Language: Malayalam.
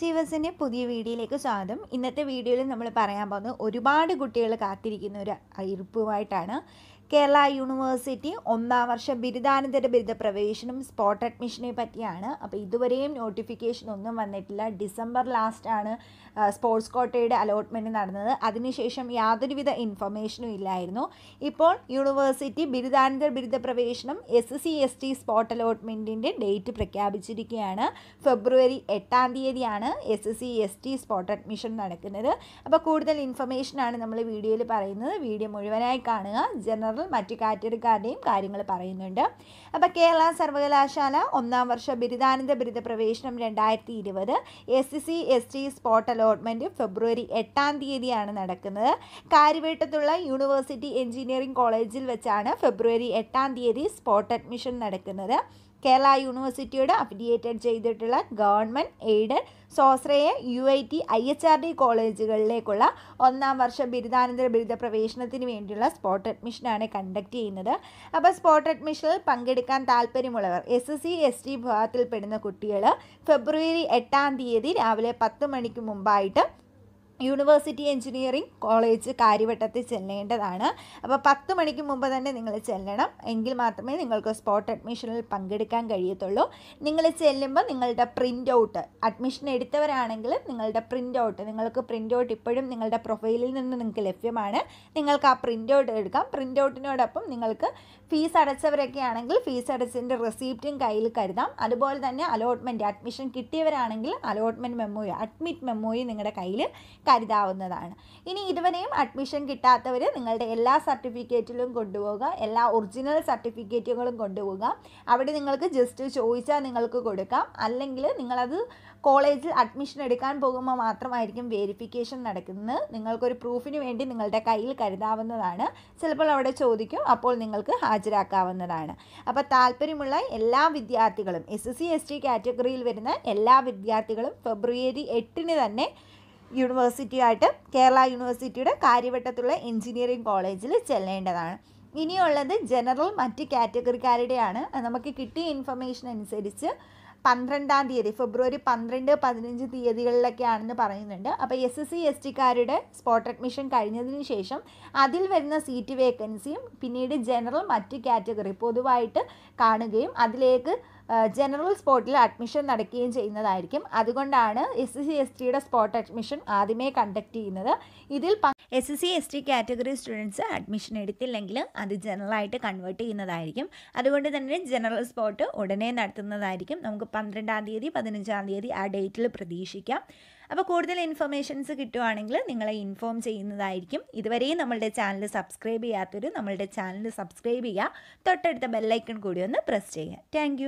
ജീവസിൻ്റെ പുതിയ വീഡിയോയിലേക്ക് സ്വാഗതം ഇന്നത്തെ വീഡിയോയിൽ നമ്മൾ പറയാൻ പോകുന്നത് ഒരുപാട് കുട്ടികൾ കാത്തിരിക്കുന്ന ഒരു അറിയിപ്പുമായിട്ടാണ് കേരള യൂണിവേഴ്സിറ്റി ഒന്നാം വർഷ ബിരുദാനന്തര ബിരുദ പ്രവേശനം സ്പോട്ട് അഡ്മിഷനെ പറ്റിയാണ് അപ്പോൾ ഇതുവരെയും നോട്ടിഫിക്കേഷൻ ഒന്നും വന്നിട്ടില്ല ഡിസംബർ ലാസ്റ്റാണ് സ്പോർട്സ് കോട്ടയുടെ അലോട്ട്മെൻറ്റ് നടന്നത് അതിനുശേഷം യാതൊരുവിധ ഇൻഫർമേഷനും ഇല്ലായിരുന്നു ഇപ്പോൾ യൂണിവേഴ്സിറ്റി ബിരുദാനന്തര ബിരുദ പ്രവേശനം S C S T spot അലോട്ട്മെൻറ്റിൻ്റെ ഡേറ്റ് പ്രഖ്യാപിച്ചിരിക്കുകയാണ് ഫെബ്രുവരി എട്ടാം തീയതിയാണ് S C S T spot admission നടക്കുന്നത് അപ്പോൾ കൂടുതൽ ഇൻഫർമേഷനാണ് നമ്മൾ വീഡിയോയിൽ പറയുന്നത് വീഡിയോ മുഴുവനായി കാണുക ജനറൽ നേതാവ് മറ്റ് കാറ്റഗറിക്കാരുടെയും കാര്യങ്ങൾ പറയുന്നുണ്ട് അപ്പോൾ കേരള സർവകലാശാല ഒന്നാം വർഷ ബിരുദാനന്ത ബിരുദ പ്രവേശനം രണ്ടായിരത്തി ഇരുപത് S C S T spot allotment February എട്ടാം തീയതിയാണ് നടക്കുന്നത് കാര്യവേട്ടത്തുള്ള യൂണിവേഴ്സിറ്റി എഞ്ചിനീയറിംഗ് കോളേജിൽ വെച്ചാണ് ഫെബ്രുവരി എട്ടാം തീയതി സ്പോട്ട് അഡ്മിഷൻ നടക്കുന്നത് കേരള യൂണിവേഴ്സിറ്റിയോട് അഫിലിയേറ്റഡ് ചെയ്തിട്ടുള്ള ഗവൺമെൻറ് എയ്ഡഡ് സ്വാശ്രയ U I T I H R D കോളേജുകളിലേക്കുള്ള ഒന്നാം വർഷ ബിരുദാനന്തര ബിരുദ പ്രവേശനത്തിന് വേണ്ടിയുള്ള സ്പോട്ട് അഡ്മിഷനാണ് കണ്ടക്ട് ചെയ്യുന്നത് അപ്പോൾ സ്പോട്ട് അഡ്മിഷനിൽ പങ്കെടുക്കാൻ താല്പര്യമുള്ളവർ S S C S T വിഭാഗത്തിൽപ്പെടുന്ന കുട്ടികൾ ഫെബ്രുവരി എട്ടാം തീയതി രാവിലെ പത്ത് മണിക്ക് മുമ്പായിട്ട് യൂണിവേഴ്സിറ്റി എഞ്ചിനീയറിംഗ് കോളേജ് കാര്യവട്ടത്തിൽ ചെല്ലേണ്ടതാണ് അപ്പോൾ പത്ത് മണിക്ക് മുമ്പ് തന്നെ നിങ്ങൾ ചെല്ലണം എങ്കിൽ മാത്രമേ നിങ്ങൾക്ക് സ്പോട്ട് അഡ്മിഷനിൽ പങ്കെടുക്കാൻ കഴിയത്തുള്ളൂ നിങ്ങൾ ചെല്ലുമ്പോൾ നിങ്ങളുടെ പ്രിൻ്റ് ഔട്ട് അഡ്മിഷൻ എടുത്തവരാണെങ്കിൽ നിങ്ങളുടെ പ്രിൻ്റ് ഔട്ട് നിങ്ങൾക്ക് പ്രിൻ്റ് ഔട്ട് ഇപ്പോഴും നിങ്ങളുടെ പ്രൊഫൈലിൽ നിന്ന് നിങ്ങൾക്ക് ലഭ്യമാണ് നിങ്ങൾക്ക് ആ പ്രിൻ്റ് ഔട്ട് എടുക്കാം പ്രിൻ്റ് ഔട്ടിനോടൊപ്പം നിങ്ങൾക്ക് ഫീസ് അടച്ചവരൊക്കെ ആണെങ്കിൽ ഫീസ് അടച്ചതിൻ്റെ റെസീപ്റ്റും കയ്യിൽ കരുതാം അതുപോലെ തന്നെ അലോട്ട്മെൻറ്റ് അഡ്മിഷൻ കിട്ടിയവരാണെങ്കിൽ അലോട്ട്മെൻറ്റ് മെമ്മോയും അഡ്മിറ്റ് മെമ്മോയും നിങ്ങളുടെ കയ്യിൽ കരുതാവുന്നതാണ് ഇനി ഇതുവരെയും അഡ്മിഷൻ കിട്ടാത്തവർ നിങ്ങളുടെ എല്ലാ സർട്ടിഫിക്കറ്റിലും കൊണ്ടുപോകുക എല്ലാ ഒറിജിനൽ സർട്ടിഫിക്കറ്റുകളും കൊണ്ടുപോകുക അവിടെ നിങ്ങൾക്ക് ജസ്റ്റ് ചോദിച്ചാൽ നിങ്ങൾക്ക് കൊടുക്കാം അല്ലെങ്കിൽ നിങ്ങളത് കോളേജിൽ അഡ്മിഷൻ എടുക്കാൻ പോകുമ്പോൾ മാത്രമായിരിക്കും വെരിഫിക്കേഷൻ നടക്കുന്നത് നിങ്ങൾക്കൊരു പ്രൂഫിന് വേണ്ടി നിങ്ങളുടെ കയ്യിൽ കരുതാവുന്നതാണ് ചിലപ്പോൾ അവിടെ ചോദിക്കും അപ്പോൾ നിങ്ങൾക്ക് ഹാജരാക്കാവുന്നതാണ് അപ്പോൾ താല്പര്യമുള്ള എല്ലാ വിദ്യാർത്ഥികളും S S C S T കാറ്റഗറിയിൽ വരുന്ന എല്ലാ വിദ്യാർത്ഥികളും ഫെബ്രുവരി എട്ടിന് തന്നെ യൂണിവേഴ്സിറ്റി ആയിട്ട് കേരള യൂണിവേഴ്സിറ്റിയുടെ കാര്യവട്ടത്തുള്ള എഞ്ചിനീയറിംഗ് കോളേജിൽ ചെല്ലേണ്ടതാണ് ഇനിയുള്ളത് ജനറൽ മറ്റ് കാറ്റഗറിക്കാരുടെയാണ് നമുക്ക് കിട്ടിയ ഇൻഫർമേഷൻ അനുസരിച്ച് പന്ത്രണ്ടാം തീയതി ഫെബ്രുവരി പന്ത്രണ്ട് പതിനഞ്ച് തീയതികളിലൊക്കെയാണെന്ന് പറയുന്നുണ്ട് അപ്പോൾ എസ് എസ് സി എസ് ടിക്കാരുടെ സ്പോട്ട് അഡ്മിഷൻ കഴിഞ്ഞതിന് ശേഷം അതിൽ വരുന്ന സീറ്റ് വേക്കൻസിയും പിന്നീട് ജനറൽ മറ്റ് കാറ്റഗറി പൊതുവായിട്ട് കാണുകയും അതിലേക്ക് ജനറൽ സ്പോട്ടിൽ അഡ്മിഷൻ നടക്കുകയും ചെയ്യുന്നതായിരിക്കും അതുകൊണ്ടാണ് എസ് സി എസ് ടിയുടെ സ്പോട്ട് അഡ്മിഷൻ ആദ്യമേ കണ്ടക്ട് ചെയ്യുന്നത് ഇതിൽ S C S T category students admission എടുത്തില്ലെങ്കിൽ അത് ജനറലായിട്ട് കൺവേർട്ട് ചെയ്യുന്നതായിരിക്കും അതുകൊണ്ട് തന്നെ ജനറൽ സ്പോട്ട് ഉടനെ നടത്തുന്നതായിരിക്കും നമുക്ക് പന്ത്രണ്ടാം തീയതി പതിനഞ്ചാം തീയതി ആ ഡേറ്റിൽ പ്രതീക്ഷിക്കാം അപ്പോൾ കൂടുതൽ ഇൻഫർമേഷൻസ് കിട്ടുവാണെങ്കിൽ നിങ്ങളെ ഇൻഫോം ചെയ്യുന്നതായിരിക്കും ഇതുവരെയും നമ്മളുടെ ചാനൽ സബ്സ്ക്രൈബ് ചെയ്യാത്തവർ നമ്മളുടെ ചാനൽ സബ്സ്ക്രൈബ് ചെയ്യുക തൊട്ടടുത്ത ബെല്ലൈക്കൺ കൂടി ഒന്ന് പ്രസ് ചെയ്യുക താങ്ക്